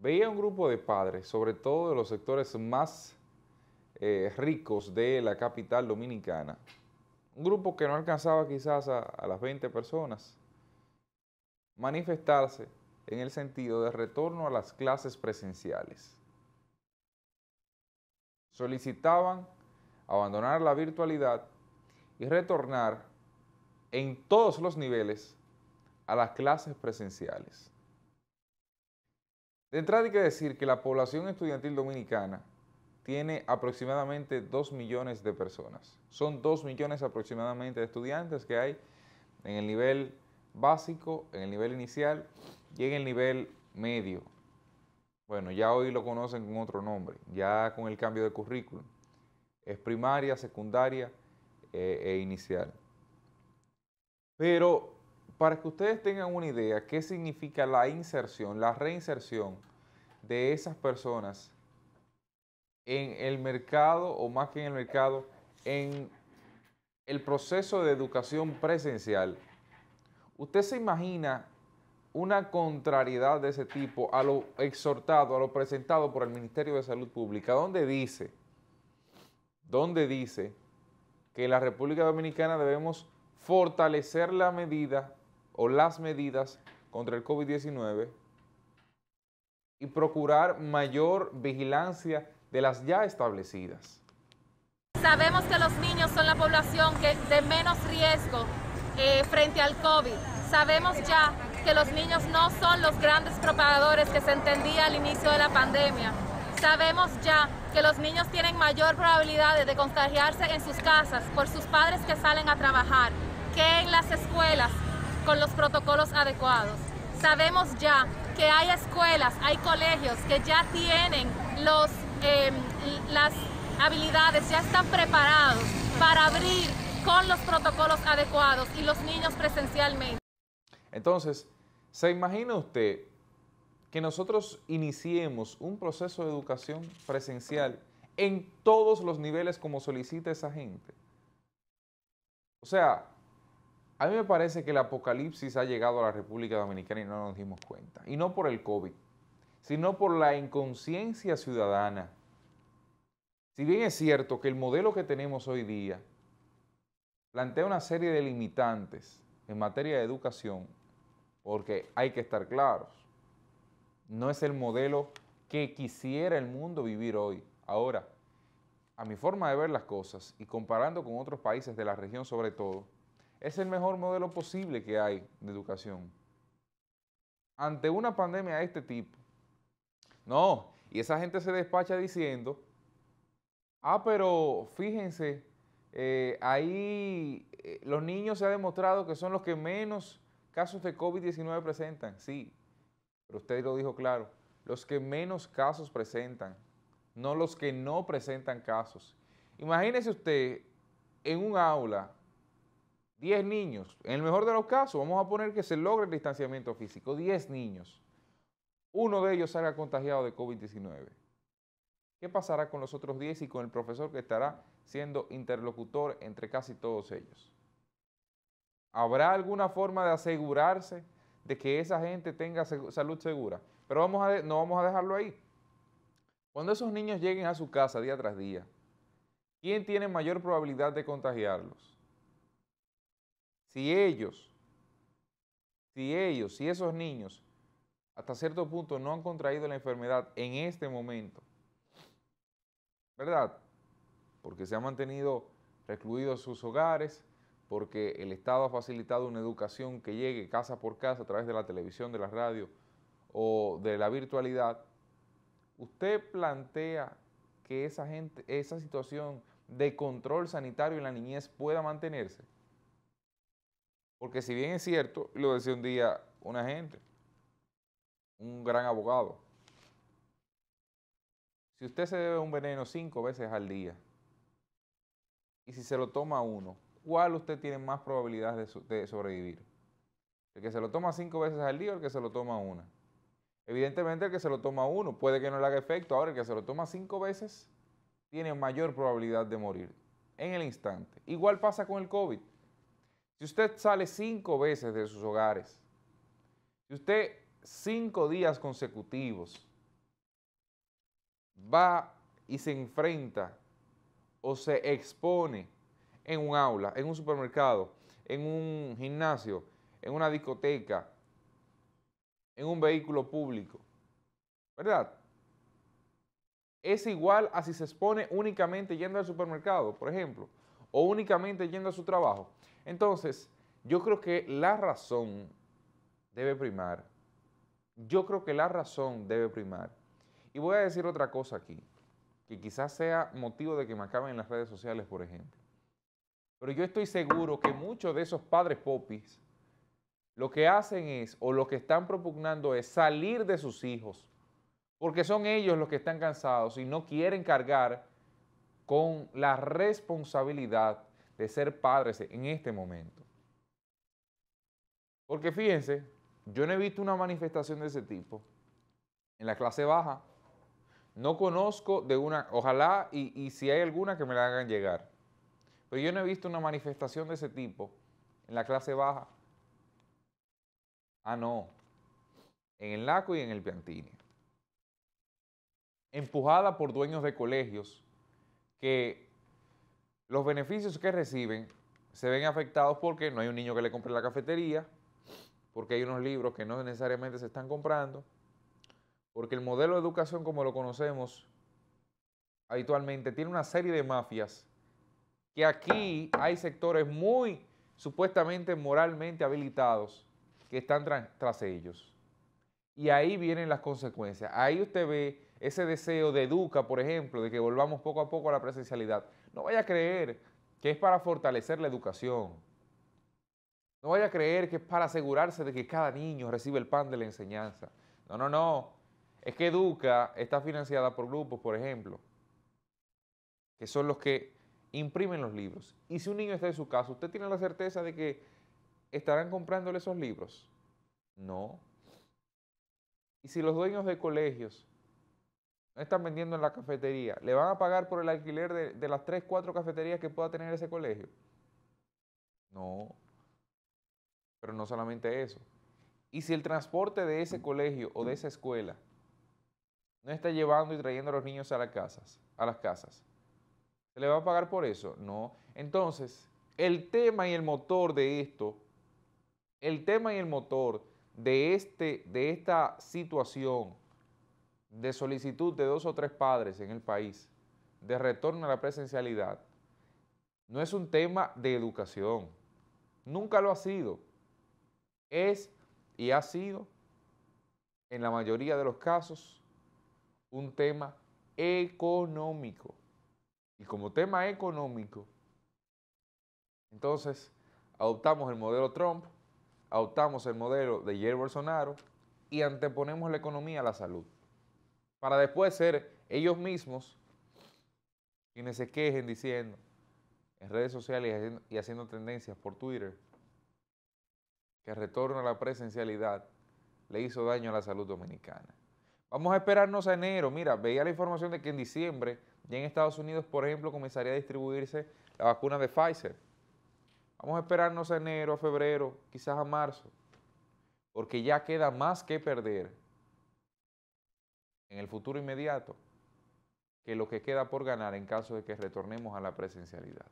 Veía un grupo de padres, sobre todo de los sectores más eh, ricos de la capital dominicana, un grupo que no alcanzaba quizás a, a las 20 personas, manifestarse en el sentido de retorno a las clases presenciales. Solicitaban abandonar la virtualidad y retornar en todos los niveles a las clases presenciales. De entrada hay que decir que la población estudiantil dominicana tiene aproximadamente 2 millones de personas. Son 2 millones aproximadamente de estudiantes que hay en el nivel básico, en el nivel inicial y en el nivel medio. Bueno, ya hoy lo conocen con otro nombre, ya con el cambio de currículum. Es primaria, secundaria eh, e inicial. Pero para que ustedes tengan una idea qué significa la inserción, la reinserción de esas personas en el mercado o más que en el mercado, en el proceso de educación presencial. ¿Usted se imagina una contrariedad de ese tipo a lo exhortado, a lo presentado por el Ministerio de Salud Pública, donde dice, donde dice que en la República Dominicana debemos fortalecer la medida o las medidas contra el COVID-19 y procurar mayor vigilancia de las ya establecidas. Sabemos que los niños son la población que de menos riesgo eh, frente al COVID. Sabemos ya que los niños no son los grandes propagadores que se entendía al inicio de la pandemia. Sabemos ya que los niños tienen mayor probabilidad de contagiarse en sus casas por sus padres que salen a trabajar que en las escuelas con los protocolos adecuados. Sabemos ya que hay escuelas, hay colegios que ya tienen los, em, las habilidades, ya están preparados para abrir con los protocolos adecuados y los niños presencialmente. Entonces, ¿se imagina usted que nosotros iniciemos un proceso de educación presencial en todos los niveles como solicita esa gente? O sea, a mí me parece que el apocalipsis ha llegado a la República Dominicana y no nos dimos cuenta. Y no por el COVID, sino por la inconsciencia ciudadana. Si bien es cierto que el modelo que tenemos hoy día plantea una serie de limitantes en materia de educación, porque hay que estar claros, no es el modelo que quisiera el mundo vivir hoy. Ahora, a mi forma de ver las cosas y comparando con otros países de la región sobre todo, es el mejor modelo posible que hay de educación. Ante una pandemia de este tipo. No, y esa gente se despacha diciendo, ah, pero fíjense, eh, ahí eh, los niños se ha demostrado que son los que menos casos de COVID-19 presentan. Sí, pero usted lo dijo claro, los que menos casos presentan, no los que no presentan casos. Imagínese usted en un aula 10 niños, en el mejor de los casos, vamos a poner que se logre el distanciamiento físico, 10 niños, uno de ellos salga contagiado de COVID-19. ¿Qué pasará con los otros 10 y con el profesor que estará siendo interlocutor entre casi todos ellos? ¿Habrá alguna forma de asegurarse de que esa gente tenga salud segura? Pero vamos a no vamos a dejarlo ahí. Cuando esos niños lleguen a su casa día tras día, ¿quién tiene mayor probabilidad de contagiarlos? Si ellos, si ellos, si esos niños hasta cierto punto no han contraído la enfermedad en este momento, ¿verdad? Porque se han mantenido recluidos sus hogares, porque el Estado ha facilitado una educación que llegue casa por casa a través de la televisión, de la radio o de la virtualidad, usted plantea que esa, gente, esa situación de control sanitario en la niñez pueda mantenerse. Porque si bien es cierto, lo decía un día una gente, un gran abogado, si usted se debe un veneno cinco veces al día y si se lo toma uno, ¿cuál usted tiene más probabilidad de, de sobrevivir? ¿El que se lo toma cinco veces al día o el que se lo toma una? Evidentemente el que se lo toma uno puede que no le haga efecto. Ahora el que se lo toma cinco veces tiene mayor probabilidad de morir en el instante. Igual pasa con el COVID. Si usted sale cinco veces de sus hogares, si usted cinco días consecutivos va y se enfrenta o se expone en un aula, en un supermercado, en un gimnasio, en una discoteca, en un vehículo público, ¿verdad? Es igual a si se expone únicamente yendo al supermercado, por ejemplo, o únicamente yendo a su trabajo. Entonces, yo creo que la razón debe primar. Yo creo que la razón debe primar. Y voy a decir otra cosa aquí, que quizás sea motivo de que me acaben en las redes sociales, por ejemplo. Pero yo estoy seguro que muchos de esos padres popis lo que hacen es, o lo que están propugnando es salir de sus hijos, porque son ellos los que están cansados y no quieren cargar con la responsabilidad de ser padres en este momento. Porque fíjense, yo no he visto una manifestación de ese tipo en la clase baja. No conozco de una, ojalá y, si hay alguna que me la hagan llegar. Pero yo no he visto una manifestación de ese tipo en la clase baja. Ah, no. En el LACO y en el Piantini. Empujada por dueños de colegios que los beneficios que reciben se ven afectados porque no hay un niño que le compre la cafetería, porque hay unos libros que no necesariamente se están comprando, porque el modelo de educación como lo conocemos habitualmente tiene una serie de mafias que aquí hay sectores muy supuestamente moralmente habilitados que están tras ellos. Y ahí vienen las consecuencias. Ahí usted ve ese deseo de Educa, por ejemplo, de que volvamos poco a poco a la presencialidad. No vaya a creer que es para fortalecer la educación. No vaya a creer que es para asegurarse de que cada niño recibe el pan de la enseñanza. No, no, no. Es que Educa está financiada por grupos, por ejemplo, que son los que imprimen los libros. Y si un niño está en su casa, ¿usted tiene la certeza de que estarán comprándole esos libros? No. Y si los dueños de colegios están vendiendo en la cafetería, ¿le van a pagar por el alquiler de, las 3, 4 cafeterías que pueda tener ese colegio? No. Pero no solamente eso. Y si el transporte de ese colegio o de esa escuela no está llevando y trayendo a los niños a las casas, a las casas, ¿se le va a pagar por eso? No. Entonces, el tema y el motor de esto, el tema y el motor de, este, de esta situación de solicitud de dos o tres padres en el país de retorno a la presencialidad no es un tema de educación. Nunca lo ha sido. Es y ha sido, en la mayoría de los casos, un tema económico. Y como tema económico, entonces adoptamos el modelo Trump, adoptamos el modelo de Jair Bolsonaro y anteponemos la economía a la salud para después ser ellos mismos quienes se quejen diciendo en redes sociales y haciendo tendencias por Twitter que el retorno a la presencialidad le hizo daño a la salud dominicana. Vamos a esperarnos a enero. Mira, veía la información de que en diciembre ya en Estados Unidos, por ejemplo, comenzaría a distribuirse la vacuna de Pfizer. Vamos a esperarnos a enero, a febrero, quizás a marzo, porque ya queda más que perder en el futuro inmediato que lo que queda por ganar en caso de que retornemos a la presencialidad.